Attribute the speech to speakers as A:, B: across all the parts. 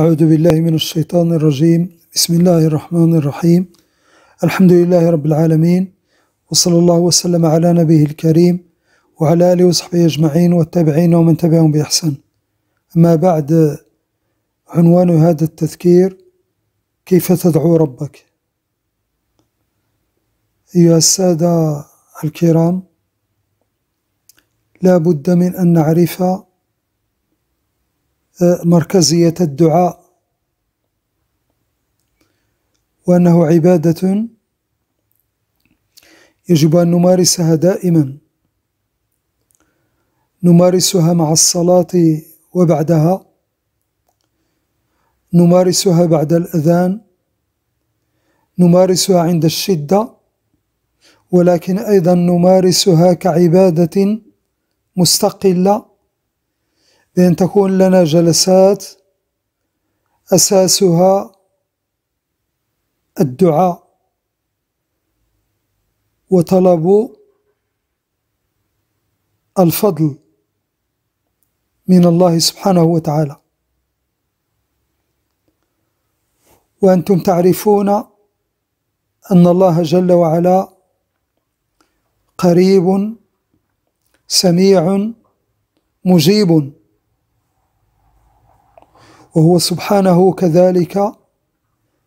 A: أعوذ بالله من الشيطان الرجيم بسم الله الرحمن الرحيم الحمد لله رب العالمين وصلى الله وسلم على نبيه الكريم وعلى آله وصحبه أجمعين والتابعين ومن تبعهم بإحسان أما بعد عنوان هذا التذكير كيف تدعو ربك أيها السادة الكرام لا بد من أن نعرف مركزية الدعاء وأنه عبادة يجب أن نمارسها دائما نمارسها مع الصلاة وبعدها نمارسها بعد الأذان نمارسها عند الشدة ولكن أيضا نمارسها كعبادة مستقلة بأن تكون لنا جلسات أساسها الدعاء وطلب الفضل من الله سبحانه وتعالى وأنتم تعرفون أن الله جل وعلا قريب سميع مجيب وهو سبحانه كذلك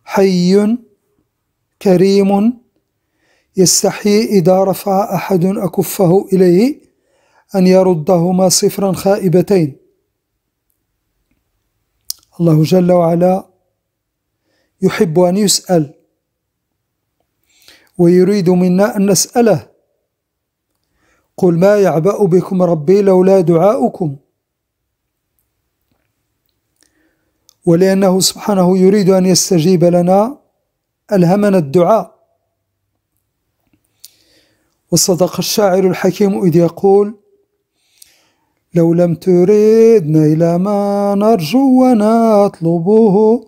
A: حي كريم يستحي إذا رفع أحد أكفه إليه أن يردهما صفرا خائبتين الله جل وعلا يحب أن يسأل ويريد منا أن نسأله قل ما يعبأ بكم ربي لولا دعاؤكم ولأنه سبحانه يريد أن يستجيب لنا ألهمنا الدعاء وصدق الشاعر الحكيم إذ يقول لو لم تريدنا إلى ما نرجو ونطلبه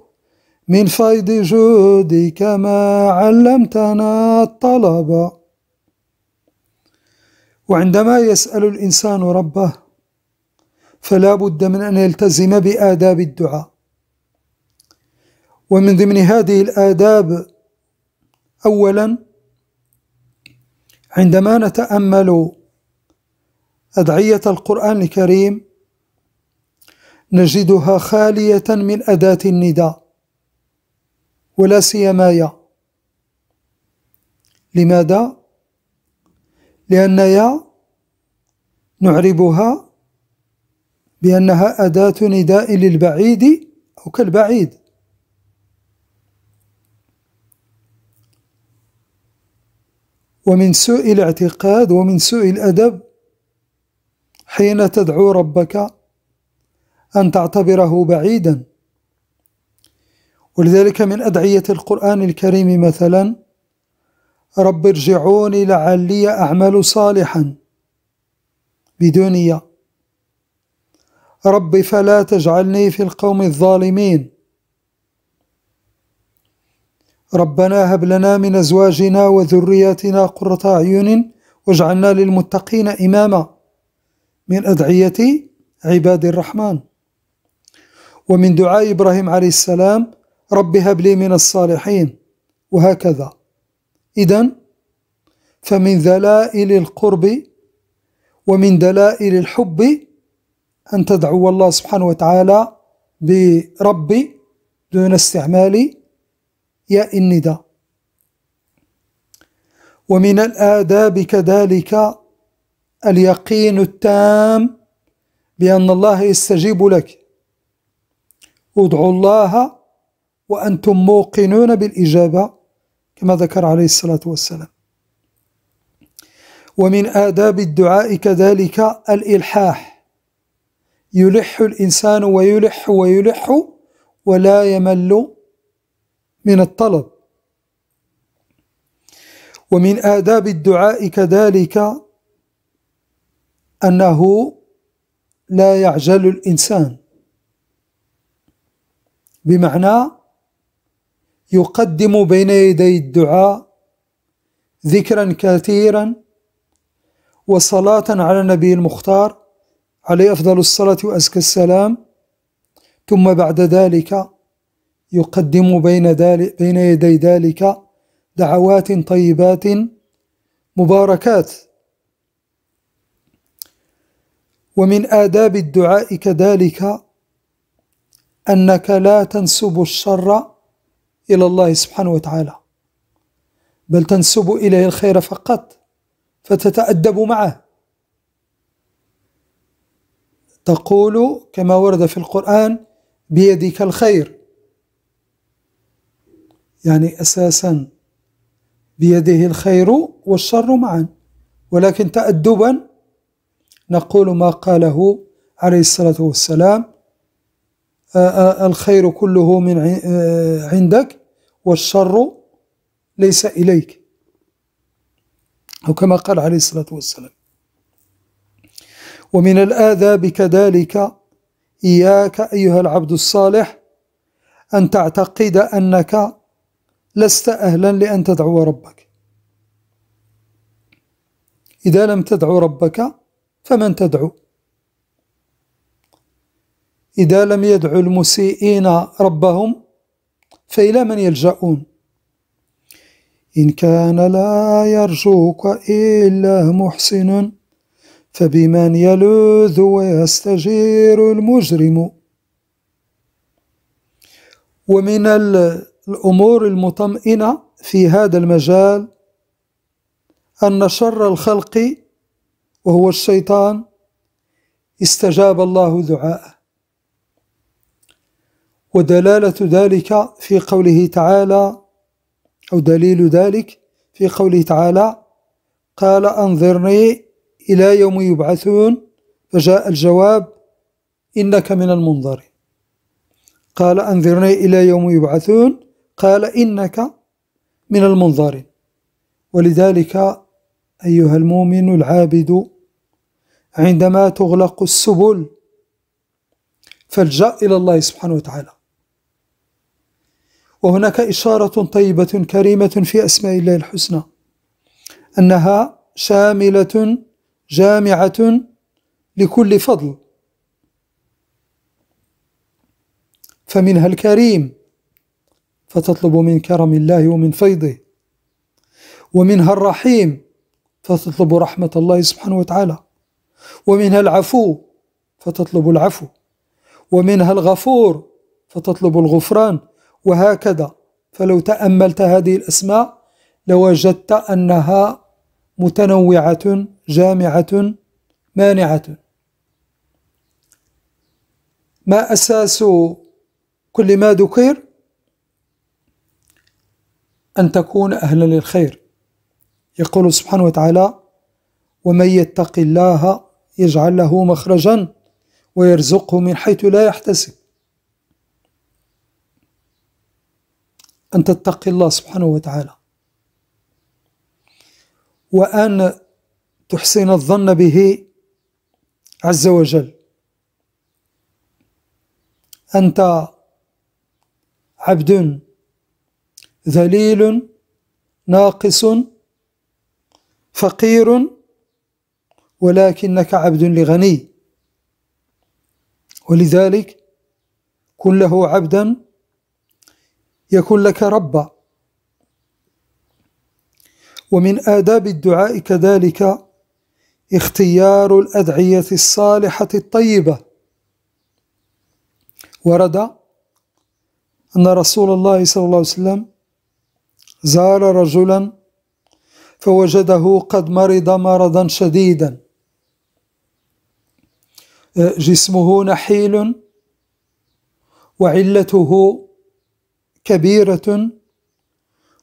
A: من فيض جودك ما علمتنا الطلب وعندما يسأل الإنسان ربه فلا بد من أن يلتزم بآداب الدعاء ومن ضمن هذه الآداب أولا عندما نتأمل أدعية القرآن الكريم نجدها خالية من أداة النداء ولا سيما يا لماذا؟ لأن يا نعربها بأنها أداة نداء للبعيد أو كالبعيد ومن سوء الاعتقاد ومن سوء الأدب حين تدعو ربك أن تعتبره بعيدا ولذلك من أدعية القرآن الكريم مثلا رب ارجعوني لعلي أعمل صالحا بدنيا رب فلا تجعلني في القوم الظالمين ربنا هب لنا من أزواجنا وذرياتنا قرة أعين واجعلنا للمتقين إماما من أدعية عباد الرحمن ومن دعاء إبراهيم عليه السلام رب هب لي من الصالحين وهكذا إذا فمن دلائل القرب ومن دلائل الحب أن تدعو الله سبحانه وتعالى بربي دون استعمال ياء النداء ومن الآداب كذلك اليقين التام بأن الله يستجيب لك ادعوا الله وأنتم موقنون بالإجابة كما ذكر عليه الصلاة والسلام ومن آداب الدعاء كذلك الإلحاح يلح الإنسان ويلح ويلح ولا يمل من الطلب ومن آداب الدعاء كذلك أنه لا يعجل الإنسان بمعنى يقدم بين يدي الدعاء ذكرا كثيرا وصلاة على النبي المختار عليه أفضل الصلاة وأزكى السلام ثم بعد ذلك يقدم بين, ذلك بين يدي ذلك دعوات طيبات مباركات ومن آداب الدعاء كذلك أنك لا تنسب الشر إلى الله سبحانه وتعالى بل تنسب إليه الخير فقط فتتأدب معه تقول كما ورد في القرآن بيدك الخير يعني أساسا بيده الخير والشر معا ولكن تأدبا نقول ما قاله عليه الصلاة والسلام آه، آه، الخير كله من آه، عندك والشر ليس إليك أو كما قال عليه الصلاة والسلام ومن الآداب كذلك إياك أيها العبد الصالح أن تعتقد أنك لست أهلا لأن تدعو ربك إذا لم تدعو ربك فمن تدعو إذا لم يدعو المسيئين ربهم فإلى من يلجأون إن كان لا يرجوك إلا محسن فبمن يلوذ ويستجير المجرم ومن ال الأمور المطمئنة في هذا المجال أن شر الخلق وهو الشيطان استجاب الله دعاءه ودلالة ذلك في قوله تعالى أو دليل ذلك في قوله تعالى قال أنظرني إلى يوم يبعثون فجاء الجواب إنك من المنظرين قال أنظرني إلى يوم يبعثون قال إنك من المنظرين ولذلك أيها المؤمن العابد عندما تغلق السبل فالجأ إلى الله سبحانه وتعالى وهناك إشارة طيبة كريمة في أسماء الله الحسنى أنها شاملة جامعة لكل فضل فمنها الكريم فتطلب من كرم الله ومن فيضه ومنها الرحيم فتطلب رحمة الله سبحانه وتعالى ومنها العفو فتطلب العفو ومنها الغفور فتطلب الغفران وهكذا فلو تأملت هذه الأسماء لوجدت أنها متنوعة جامعة مانعة ما أساس كل ما ذكر أن تكون أهلا للخير يقول سبحانه وتعالى ومن يتق الله يجعل له مخرجا ويرزقه من حيث لا يحتسب أن تتقي الله سبحانه وتعالى وأن تحسن الظن به عز وجل أنت عبد ذليل ناقص فقير ولكنك عبد لغني ولذلك كن له عبدا يكن لك ربا ومن آداب الدعاء كذلك اختيار الأدعية الصالحة الطيبة ورد أن رسول الله صلى الله عليه وسلم زار رجلا فوجده قد مرض مرضا شديدا جسمه نحيل وعلته كبيرة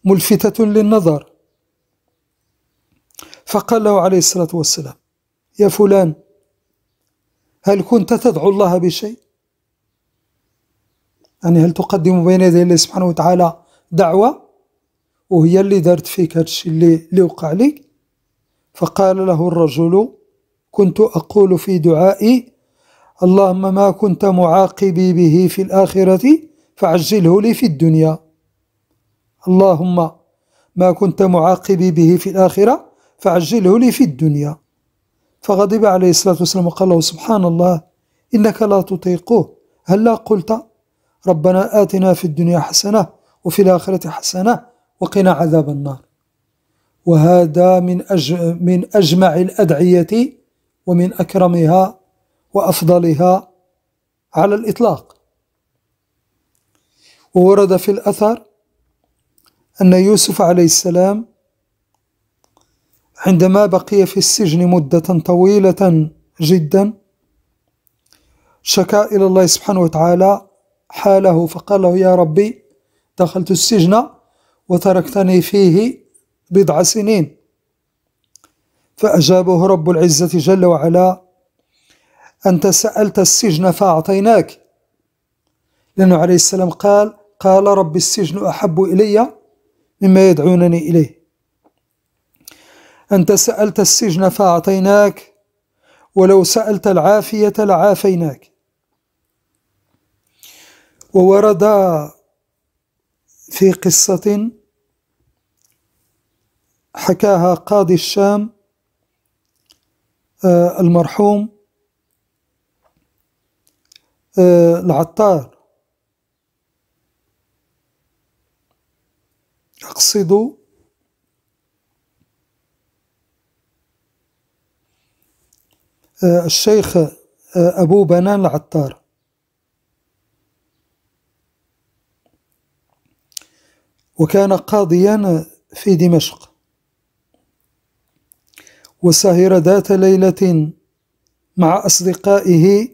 A: ملفتة للنظر فقال له عليه الصلاة والسلام يا فلان هل كنت تدعو الله بشيء يعني هل تقدم بين يدي الله سبحانه وتعالى دعوة وهي اللي دارت فيك هادشي اللي اللي وقع لك فقال له الرجل كنت أقول في دعائي اللهم ما كنت معاقبي به في الآخرة فعجله لي في الدنيا اللهم ما كنت معاقبي به في الآخرة فعجله لي في الدنيا فغضب عليه الصلاة والسلام وقال له سبحان الله إنك لا تطيقه هل لا قلت ربنا آتنا في الدنيا حسنة وفي الآخرة حسنة وقنا عذاب النار وهذا من من أجمع الأدعية ومن أكرمها وأفضلها على الإطلاق وورد في الأثر أن يوسف عليه السلام عندما بقي في السجن مدة طويلة جدا شكا إلى الله سبحانه وتعالى حاله فقال له يا ربي دخلت السجن وتركتني فيه بضع سنين فأجابه رب العزة جل وعلا أنت سألت السجن فأعطيناك لأنه عليه السلام قال قال رب السجن أحب إلي مما يدعونني إليه أنت سألت السجن فأعطيناك ولو سألت العافية لعافيناك وورد في قصة حكاها قاضي الشام آه، المرحوم آه، العطار أقصد آه، الشيخ أبو بنان العطار وكان قاضيا في دمشق وسهر ذات ليلة مع أصدقائه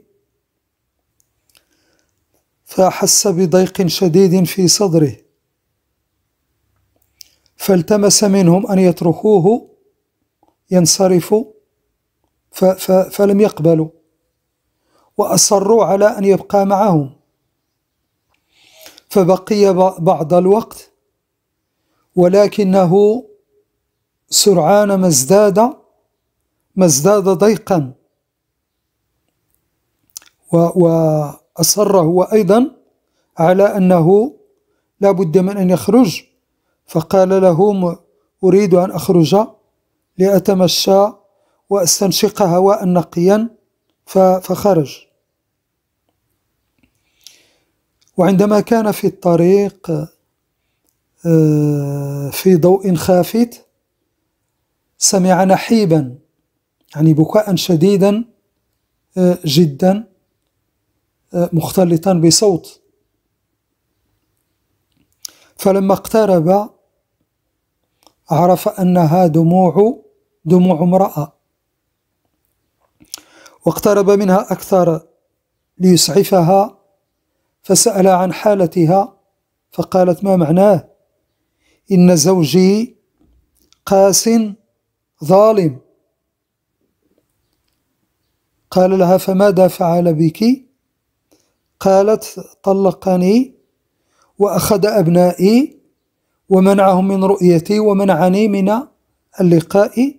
A: فأحس بضيق شديد في صدره فالتمس منهم أن يتركوه ينصرف فلم يقبلوا وأصروا على أن يبقى معهم فبقي بعض الوقت ولكنه سرعان ما ازداد ما ازداد ضيقا وأصر هو أيضا على أنه لا بد من أن يخرج فقال له أريد أن أخرج لأتمشى وأستنشق هواء نقيا فخرج وعندما كان في الطريق آه، في ضوء خافت سمع نحيبا يعني بكاء شديدا آه، جدا آه، مختلطا بصوت فلما اقترب عرف أنها دموع دموع امرأة واقترب منها أكثر ليسعفها فسأل عن حالتها فقالت ما معناه إن زوجي قاس ظالم قال لها فماذا فعل بك قالت طلقني وأخذ أبنائي ومنعهم من رؤيتي ومنعني من اللقاء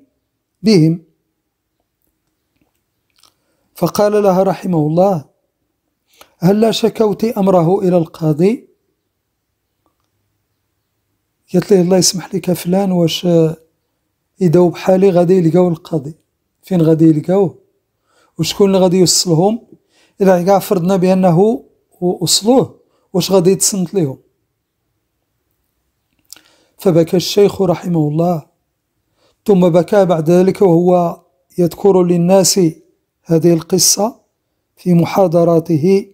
A: بهم فقال لها رحمه الله هل لا شكوت أمره إلى القاضي قالت ليه الله يسمح لك فلان واش يداو بحالي غادي يلقاو القاضي فين غادي يلقاوه وشكون اللي غادي يوصلهم الا كاع فرضنا بانه وصلوه واش غادي يتصنت ليهم فبكى الشيخ رحمه الله ثم بكى بعد ذلك وهو يذكر للناس هذه القصة في محاضراته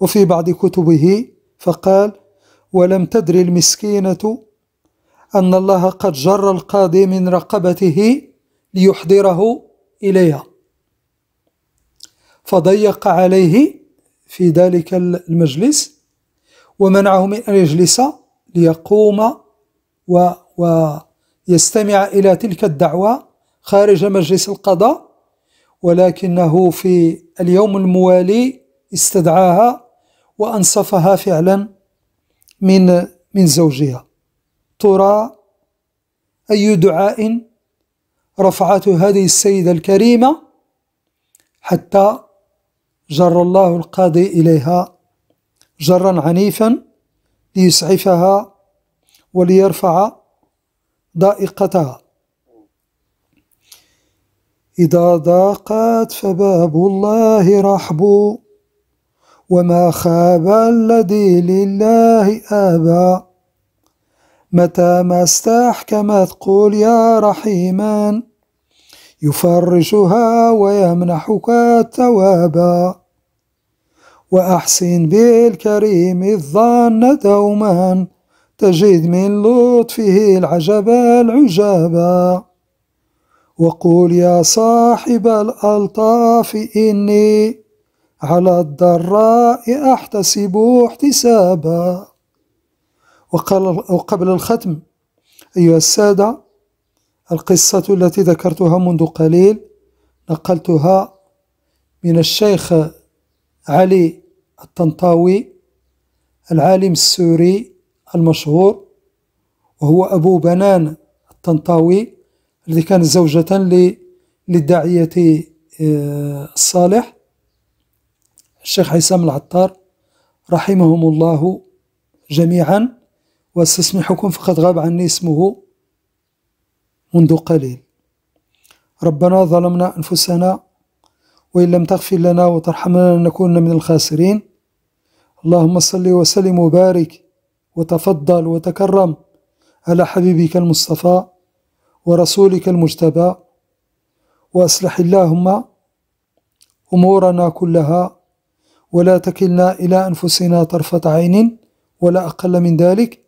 A: وفي بعض كتبه فقال ولم تدري المسكينة أن الله قد جر القاضي من رقبته ليحضره إليها فضيق عليه في ذلك المجلس ومنعه من أن يجلس ليقوم و ويستمع إلى تلك الدعوة خارج مجلس القضاء ولكنه في اليوم الموالي استدعاها وأنصفها فعلا من من زوجها ترى أي دعاء رفعته هذه السيدة الكريمة حتى جر الله القاضي إليها جرا عنيفا ليسعفها وليرفع ضائقتها إذا ضاقت فباب الله رحب وما خاب الذي لله آبى متى ما استحكمت قل يا رحيمان يفرشها ويمنحك التوابا وأحسن بالكريم الظن دوما تجد من لطفه العجب العجابا وقول يا صاحب الألطاف إني على الضراء أحتسب احتسابا وقال وقبل الختم أيها السادة القصة التي ذكرتها منذ قليل نقلتها من الشيخ علي الطنطاوي العالم السوري المشهور وهو أبو بنان الطنطاوي الذي كان زوجة للداعية الصالح آه، الشيخ حسام العطار رحمهم الله جميعا واستسمحكم فقد غاب عني اسمه منذ قليل ربنا ظلمنا أنفسنا وإن لم تغفر لنا وترحمنا لنكون من الخاسرين اللهم صل وسلم وبارك وتفضل وتكرم على حبيبك المصطفى ورسولك المجتبى وأصلح اللهم أمورنا كلها ولا تكلنا إلى أنفسنا طرفة عين ولا أقل من ذلك